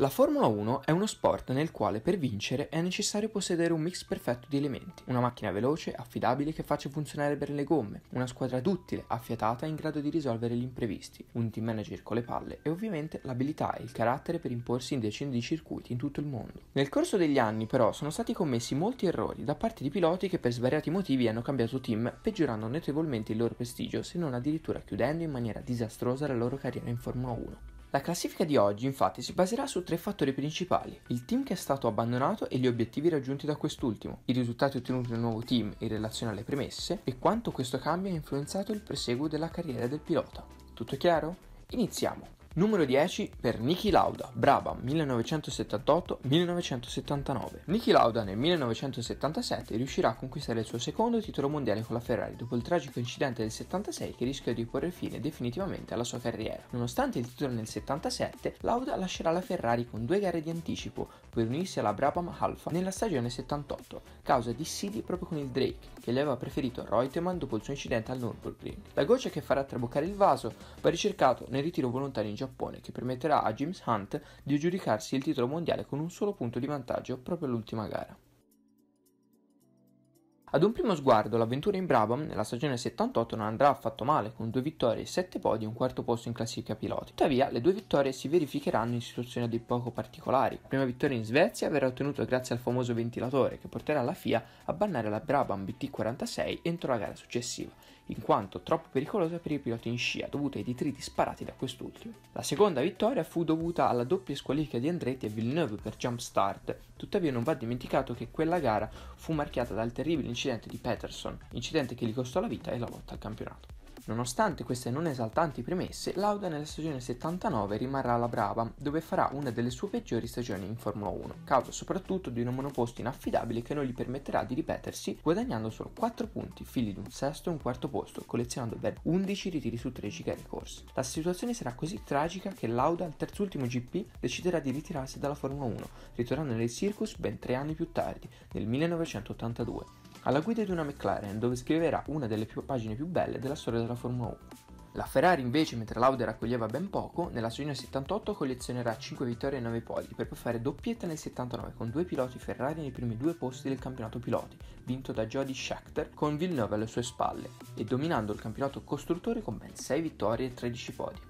La Formula 1 è uno sport nel quale per vincere è necessario possedere un mix perfetto di elementi, una macchina veloce, affidabile che faccia funzionare bene le gomme, una squadra duttile, affiatata e in grado di risolvere gli imprevisti, un team manager con le palle e ovviamente l'abilità e il carattere per imporsi in decine di circuiti in tutto il mondo. Nel corso degli anni però sono stati commessi molti errori da parte di piloti che per svariati motivi hanno cambiato team, peggiorando notevolmente il loro prestigio se non addirittura chiudendo in maniera disastrosa la loro carriera in Formula 1. La classifica di oggi infatti si baserà su tre fattori principali, il team che è stato abbandonato e gli obiettivi raggiunti da quest'ultimo, i risultati ottenuti dal nuovo team in relazione alle premesse e quanto questo cambio ha influenzato il proseguo della carriera del pilota. Tutto chiaro? Iniziamo! Numero 10 per Niki Lauda, brava 1978-1979. Niki Lauda nel 1977 riuscirà a conquistare il suo secondo titolo mondiale con la Ferrari dopo il tragico incidente del 76 che rischiò di porre fine definitivamente alla sua carriera. Nonostante il titolo nel 77, Lauda lascerà la Ferrari con due gare di anticipo per unirsi alla Brabham Alpha nella stagione 78, causa di sidi proprio con il Drake che le aveva preferito Reutemann dopo il suo incidente al Nürburgring. La goccia che farà traboccare il vaso va ricercato nel ritiro volontario in Giappone Giappone che permetterà a James Hunt di aggiudicarsi il titolo mondiale con un solo punto di vantaggio proprio all'ultima gara. Ad un primo sguardo l'avventura in Brabham nella stagione 78 non andrà affatto male, con due vittorie, sette podi e un quarto posto in classifica piloti. Tuttavia, le due vittorie si verificheranno in situazioni di poco particolari. La prima vittoria in Svezia verrà ottenuta grazie al famoso ventilatore che porterà la FIA a bannare la Brabham BT46 entro la gara successiva in quanto troppo pericolosa per i piloti in scia, dovuta ai detriti sparati da quest'ultimo. La seconda vittoria fu dovuta alla doppia squalifica di Andretti e Villeneuve per jump start, tuttavia non va dimenticato che quella gara fu marchiata dal terribile incidente di Peterson, incidente che gli costò la vita e la lotta al campionato. Nonostante queste non esaltanti premesse, Lauda nella stagione 79 rimarrà alla brava, dove farà una delle sue peggiori stagioni in Formula 1, causa soprattutto di un monoposto inaffidabile che non gli permetterà di ripetersi, guadagnando solo 4 punti, figli di un sesto e un quarto posto, collezionando ben 11 ritiri su 13 che ha ricorsi. La situazione sarà così tragica che Lauda al terzultimo GP deciderà di ritirarsi dalla Formula 1, ritornando nel circus ben 3 anni più tardi, nel 1982 alla guida di una McLaren dove scriverà una delle più pagine più belle della storia della Formula 1. La Ferrari invece, mentre l'Audi raccoglieva ben poco, nella stagione 78 collezionerà 5 vittorie e 9 podi per poi fare doppietta nel 79 con due piloti Ferrari nei primi due posti del campionato piloti, vinto da Jody Scheckter con Villeneuve alle sue spalle e dominando il campionato costruttore con ben 6 vittorie e 13 podi.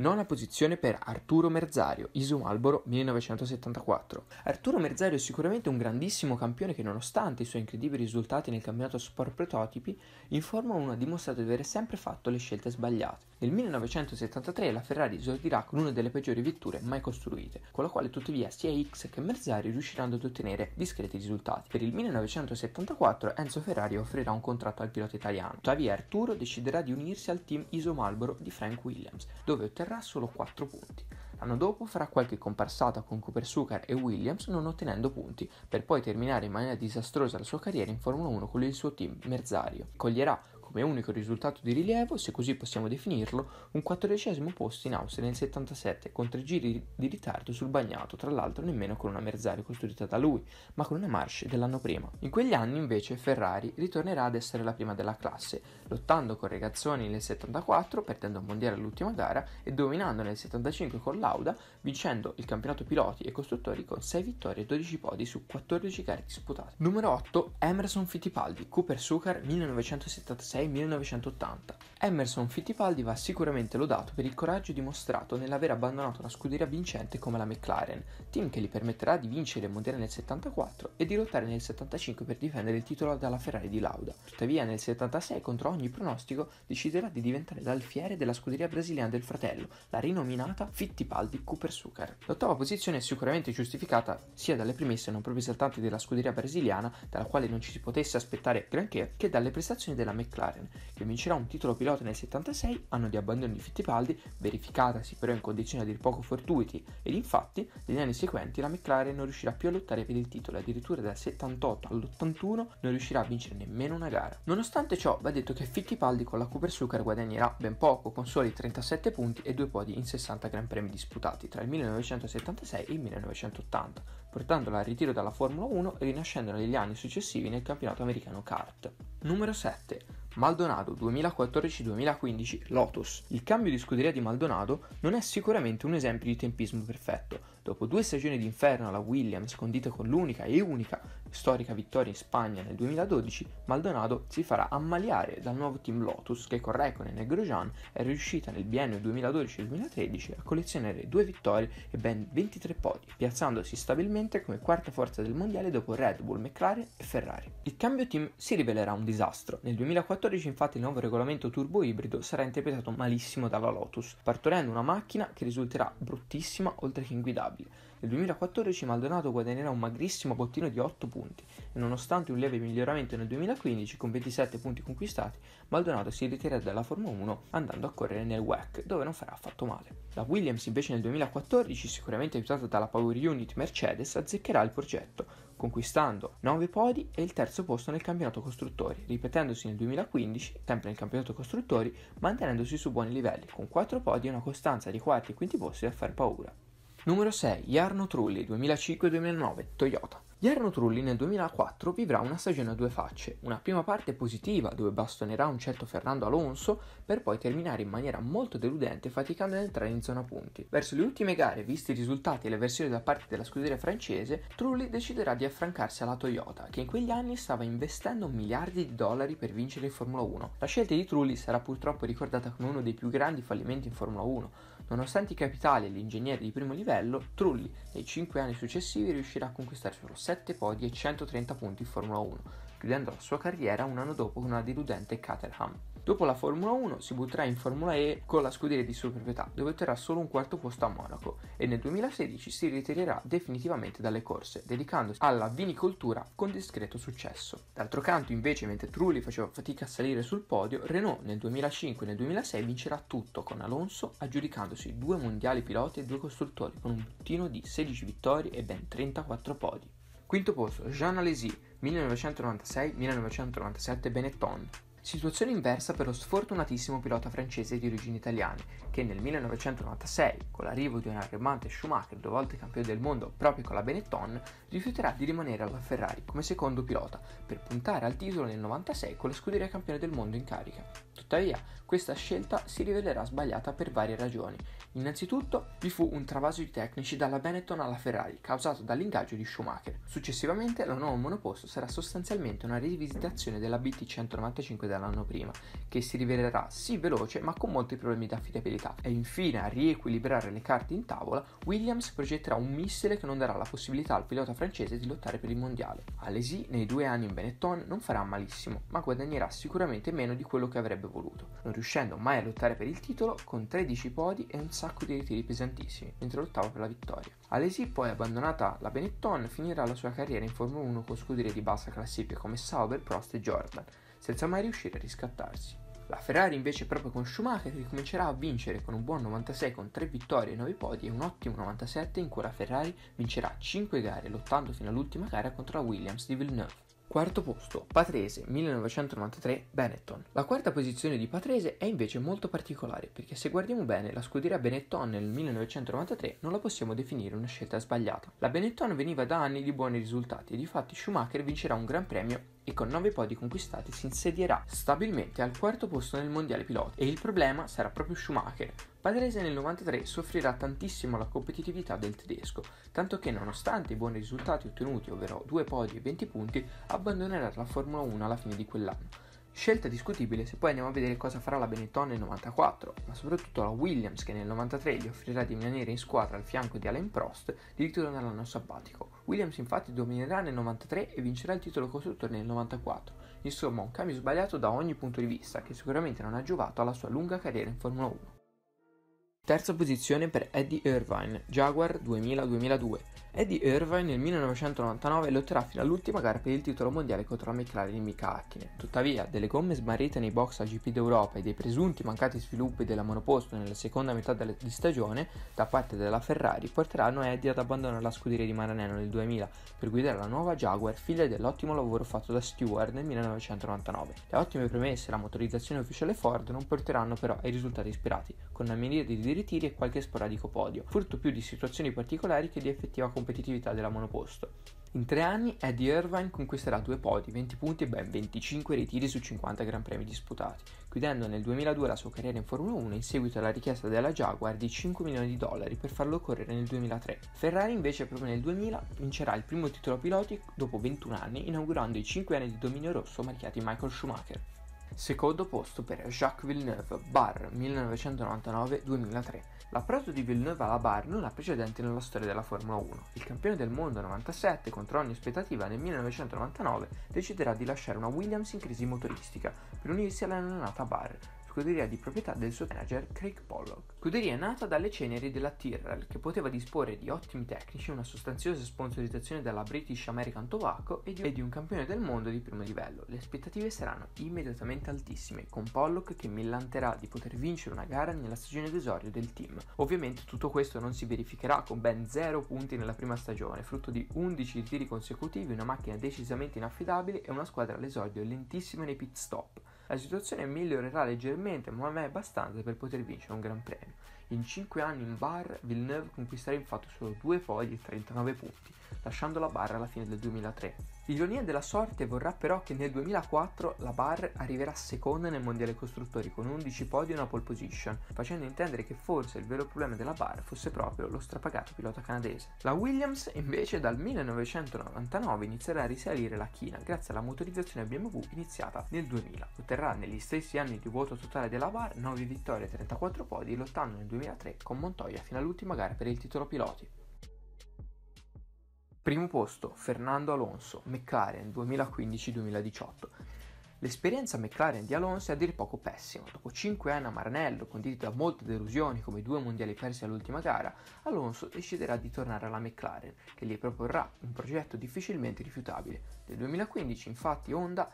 Nona posizione per Arturo Merzario, Iso Alboro 1974. Arturo Merzario è sicuramente un grandissimo campione che nonostante i suoi incredibili risultati nel campionato Sport Prototipi, in Formula 1 ha dimostrato di aver sempre fatto le scelte sbagliate nel 1973 la Ferrari esordirà con una delle peggiori vetture mai costruite, con la quale tuttavia sia X che Mercari riusciranno ad ottenere discreti risultati. Per il 1974 Enzo Ferrari offrirà un contratto al pilota italiano, tuttavia Arturo deciderà di unirsi al team Iso Marlboro di Frank Williams, dove otterrà solo 4 punti. L'anno dopo farà qualche comparsata con Cooper Sucar e Williams non ottenendo punti, per poi terminare in maniera disastrosa la sua carriera in Formula 1 con il suo team Merzario. Coglierà come unico risultato di rilievo, se così possiamo definirlo, un quattordicesimo posto in Austria nel 77 con tre giri di ritardo sul bagnato, tra l'altro nemmeno con una Merzario costruita da lui, ma con una Marche dell'anno prima. In quegli anni invece Ferrari ritornerà ad essere la prima della classe, lottando con Regazzoni nel 74, perdendo un mondiale all'ultima gara e dominando nel 75 con Lauda, vincendo il campionato piloti e costruttori con 6 vittorie e 12 podi su 14 gare disputate. Numero 8 Emerson Fittipaldi, Cooper Sucar 1976 1986-1980. Emerson Fittipaldi va sicuramente lodato per il coraggio dimostrato nell'aver abbandonato una scuderia vincente come la McLaren, team che gli permetterà di vincere il mondiale nel 74 e di lottare nel 75 per difendere il titolo dalla Ferrari di Lauda. Tuttavia nel 76 contro ogni pronostico deciderà di diventare l'alfiere della scuderia brasiliana del fratello, la rinominata Fittipaldi Cooper Sucar. L'ottava posizione è sicuramente giustificata sia dalle premesse non proprio esaltanti della scuderia brasiliana, dalla quale non ci si potesse aspettare granché, che dalle prestazioni della McLaren McLaren, che vincerà un titolo pilota nel 76, anno di abbandono di Fittipaldi, verificatasi però in condizioni a dir poco fortuiti, ed infatti negli anni seguenti la McLaren non riuscirà più a lottare per il titolo, addirittura dal 78 all'81 non riuscirà a vincere nemmeno una gara. Nonostante ciò va detto che Fittipaldi con la Cooper Sucar guadagnerà ben poco, con soli 37 punti e due podi in 60 Gran Premi disputati tra il 1976 e il 1980, portandola al ritiro dalla Formula 1 e rinascendo negli anni successivi nel campionato americano kart. Numero 7. Maldonado 2014-2015 Lotus. Il cambio di scuderia di Maldonado non è sicuramente un esempio di tempismo perfetto, Dopo due stagioni d'inferno alla Williams, condita con l'unica e unica storica vittoria in Spagna nel 2012, Maldonado si farà ammaliare dal nuovo team Lotus che con Reconen e Grosjean è riuscita nel biennio 2012-2013 a collezionare due vittorie e ben 23 podi, piazzandosi stabilmente come quarta forza del mondiale dopo Red Bull, McLaren e Ferrari. Il cambio team si rivelerà un disastro. Nel 2014 infatti il nuovo regolamento turbo ibrido sarà interpretato malissimo dalla Lotus, partorendo una macchina che risulterà bruttissima oltre che inguidabile stabile. Nel 2014 Maldonado guadagnerà un magrissimo bottino di 8 punti e nonostante un lieve miglioramento nel 2015 con 27 punti conquistati, Maldonado si ritirerà dalla Formula 1 andando a correre nel WEC dove non farà affatto male. La Williams invece nel 2014, sicuramente aiutata dalla Power Unit Mercedes, azzeccherà il progetto conquistando 9 podi e il terzo posto nel campionato costruttori, ripetendosi nel 2015, sempre nel campionato costruttori, mantenendosi su buoni livelli, con 4 podi e una costanza di quarti e quinti posti da far paura. Numero 6. Jarno Trulli 2005-2009 Toyota. Jarno Trulli nel 2004 vivrà una stagione a due facce, una prima parte positiva dove bastonerà un certo Fernando Alonso per poi terminare in maniera molto deludente faticando ad entrare in zona punti. Verso le ultime gare, visti i risultati e le versioni da parte della scuderia francese, Trulli deciderà di affrancarsi alla Toyota che in quegli anni stava investendo miliardi di dollari per vincere il Formula 1. La scelta di Trulli sarà purtroppo ricordata come uno dei più grandi fallimenti in Formula 1 Nonostante i capitali e l'ingegnere di primo livello, Trulli nei cinque anni successivi riuscirà a conquistare solo 7 podi e 130 punti in Formula 1, chiudendo la sua carriera un anno dopo con una deludente Caterham. Dopo la Formula 1 si butterà in Formula E con la scuderia di sua proprietà, dove otterrà solo un quarto posto a Monaco e nel 2016 si ritirerà definitivamente dalle corse, dedicandosi alla vinicoltura con discreto successo. D'altro canto, invece, mentre Trulli faceva fatica a salire sul podio, Renault nel 2005 e nel 2006 vincerà tutto con Alonso, aggiudicandosi due mondiali piloti e due costruttori con un puntino di 16 vittorie e ben 34 podi. Quinto posto, Jean Alesi, 1996-1997 Benetton. Situazione inversa per lo sfortunatissimo pilota francese di origini italiane, che nel 1996, con l'arrivo di un arremante Schumacher due volte campione del mondo proprio con la Benetton, rifiuterà di rimanere alla Ferrari come secondo pilota, per puntare al titolo nel 1996 con la scuderia campione del mondo in carica. Tuttavia, questa scelta si rivelerà sbagliata per varie ragioni. Innanzitutto, vi fu un travaso di tecnici dalla Benetton alla Ferrari, causato dall'ingaggio di Schumacher. Successivamente, la nuova monoposto sarà sostanzialmente una rivisitazione della BT 195 della dall'anno prima, che si rivelerà sì veloce ma con molti problemi di affidabilità. E infine, a riequilibrare le carte in tavola, Williams progetterà un missile che non darà la possibilità al pilota francese di lottare per il mondiale. Alesi, nei due anni in Benetton, non farà malissimo, ma guadagnerà sicuramente meno di quello che avrebbe voluto, non riuscendo mai a lottare per il titolo con 13 podi e un sacco di ritiri pesantissimi, mentre lottava per la vittoria. Alesi, poi abbandonata la Benetton, finirà la sua carriera in Formula 1 con scuderie di bassa classifica come Sauber, Prost e Jordan, senza mai riuscire a riscattarsi. La Ferrari invece proprio con Schumacher ricomincerà a vincere con un buon 96 con 3 vittorie e 9 podi e un ottimo 97 in cui la Ferrari vincerà 5 gare lottando fino all'ultima gara contro la Williams di Villeneuve. Quarto posto, Patrese 1993 Benetton. La quarta posizione di Patrese è invece molto particolare perché se guardiamo bene la scuderia Benetton nel 1993 non la possiamo definire una scelta sbagliata. La Benetton veniva da anni di buoni risultati e di fatti Schumacher vincerà un gran premio e con 9 podi conquistati si insedierà stabilmente al quarto posto nel mondiale piloti e il problema sarà proprio Schumacher. Padrese nel 93 soffrirà tantissimo la competitività del tedesco, tanto che nonostante i buoni risultati ottenuti, ovvero 2 podi e 20 punti, abbandonerà la Formula 1 alla fine di quell'anno. Scelta discutibile se poi andiamo a vedere cosa farà la Benetton nel 94, ma soprattutto la Williams che nel 93 gli offrirà di rimanere in squadra al fianco di Alain Prost di ritorno all'anno sabbatico. Williams infatti dominerà nel 93 e vincerà il titolo costruttore nel 94. Insomma, un cambio sbagliato da ogni punto di vista che sicuramente non ha giovato alla sua lunga carriera in Formula 1. Terza posizione per Eddie Irvine, Jaguar 2000-2002. Eddie Irvine nel 1999 lotterà fino all'ultima gara per il titolo mondiale contro la McLaren di Mika Tuttavia, delle gomme smarrite nei box al GP d'Europa e dei presunti mancati sviluppi della monoposto nella seconda metà di stagione da parte della Ferrari porteranno Eddie ad abbandonare la scuderia di Maranello nel 2000 per guidare la nuova Jaguar, figlia dell'ottimo lavoro fatto da Stewart nel 1999. Le ottime premesse e la motorizzazione ufficiale Ford non porteranno però ai risultati ispirati, con una miriade di ritiri e qualche sporadico podio, frutto più di situazioni particolari che di effettiva competitività della monoposto. In tre anni Eddie Irvine conquisterà due podi, 20 punti e ben 25 ritiri su 50 Gran Premi disputati, chiudendo nel 2002 la sua carriera in Formula 1 in seguito alla richiesta della Jaguar di 5 milioni di dollari per farlo correre nel 2003. Ferrari invece proprio nel 2000 vincerà il primo titolo piloti dopo 21 anni inaugurando i 5 anni di dominio rosso marchiati Michael Schumacher. Secondo posto per Jacques Villeneuve, Bar 1999-2003. L'approdo di Villeneuve alla Bar non ha precedenti nella storia della Formula 1. Il campione del mondo 97, contro ogni aspettativa, nel 1999 deciderà di lasciare una Williams in crisi motoristica per unirsi alla all'annata Bar, scuderia di proprietà del suo manager Craig Pollock. Scuderia nata dalle ceneri della Tyrrell, che poteva disporre di ottimi tecnici, una sostanziosa sponsorizzazione dalla British American Tobacco e di un campione del mondo di primo livello. Le aspettative saranno immediatamente altissime, con Pollock che millanterà di poter vincere una gara nella stagione d'esordio del team. Ovviamente tutto questo non si verificherà con ben 0 punti nella prima stagione, frutto di 11 tiri consecutivi, una macchina decisamente inaffidabile e una squadra all'esordio lentissima nei pit stop la situazione migliorerà leggermente ma non è abbastanza per poter vincere un gran premio. In 5 anni in bar, Villeneuve conquisterà infatti solo 2 podi e 39 punti, lasciando la Bar alla fine del 2003. L'ironia della sorte vorrà però che nel 2004 la Bar arriverà seconda nel Mondiale Costruttori con 11 podi e una pole position, facendo intendere che forse il vero problema della Bar fosse proprio lo strapagato pilota canadese. La Williams invece dal 1999 inizierà a risalire la china grazie alla motorizzazione BMW iniziata nel 2000. Otterrà negli stessi anni di vuoto totale della Bar 9 vittorie e 34 podi, lottando nel 2000 2003 con Montoya fino all'ultima gara per il titolo piloti. Primo posto Fernando Alonso, McLaren 2015-2018. L'esperienza McLaren di Alonso è a dir poco pessima. Dopo 5 anni a Maranello, condito da molte delusioni come due mondiali persi all'ultima gara, Alonso deciderà di tornare alla McLaren, che gli proporrà un progetto difficilmente rifiutabile. Nel 2015, infatti, Honda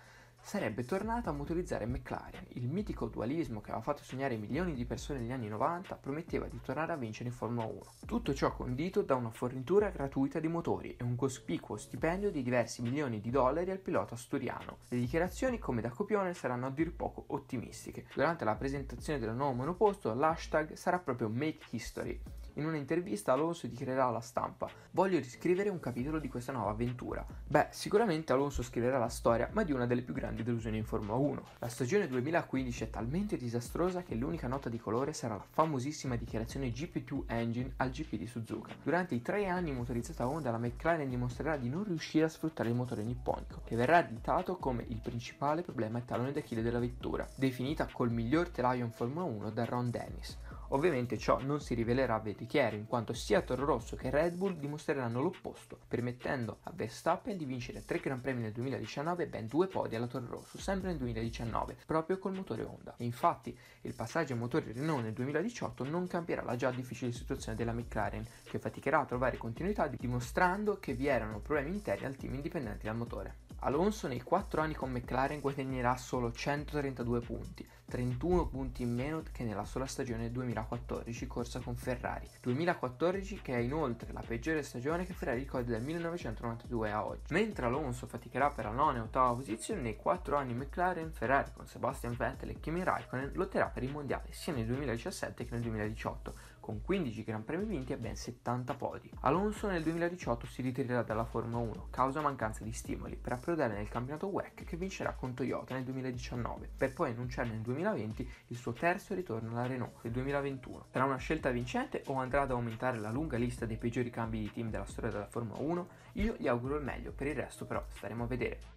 sarebbe tornato a motorizzare McLaren. Il mitico dualismo che aveva fatto sognare milioni di persone negli anni 90 prometteva di tornare a vincere in Formula 1. Tutto ciò condito da una fornitura gratuita di motori e un cospicuo stipendio di diversi milioni di dollari al pilota asturiano. Le dichiarazioni, come da copione, saranno a dir poco ottimistiche. Durante la presentazione del nuovo monoposto, l'hashtag sarà proprio Make History in un'intervista Alonso dichiarerà alla stampa: Voglio riscrivere un capitolo di questa nuova avventura. Beh, sicuramente Alonso scriverà la storia, ma di una delle più grandi delusioni in Formula 1. La stagione 2015 è talmente disastrosa che l'unica nota di colore sarà la famosissima dichiarazione GP2 Engine al GP di Suzuka. Durante i tre anni motorizzata Honda, la McLaren dimostrerà di non riuscire a sfruttare il motore nipponico, che verrà additato come il principale problema e tallone d'Achille della vettura, definita col miglior telaio in Formula 1 da Ron Dennis. Ovviamente ciò non si rivelerà veritiero in quanto sia Toro Rosso che Red Bull dimostreranno l'opposto, permettendo a Verstappen di vincere 3 Gran Premi nel 2019 e ben 2 podi alla Toro Rosso, sempre nel 2019, proprio col motore Honda. E infatti il passaggio a motore Renault nel 2018 non cambierà la già difficile situazione della McLaren, che faticherà a trovare continuità dimostrando che vi erano problemi interni al team indipendente dal motore. Alonso nei 4 anni con McLaren guadagnerà solo 132 punti, 31 punti in meno che nella sola stagione 2014 corsa con Ferrari, 2014 che è inoltre la peggiore stagione che Ferrari ricorda dal 1992 a oggi. Mentre Alonso faticherà per la nona e ottava posizione, nei 4 anni McLaren, Ferrari con Sebastian Vettel e Kimi Raikkonen lotterà per il mondiale sia nel 2017 che nel 2018, con 15 Gran Premi vinti e ben 70 podi. Alonso nel 2018 si ritirerà dalla Formula 1 causa mancanza di stimoli per approdare nel campionato WEC che vincerà con Toyota nel 2019 per poi annunciare nel 2020 il suo terzo ritorno alla Renault nel 2021. Sarà una scelta vincente o andrà ad aumentare la lunga lista dei peggiori cambi di team della storia della Formula 1? Io gli auguro il meglio, per il resto però staremo a vedere.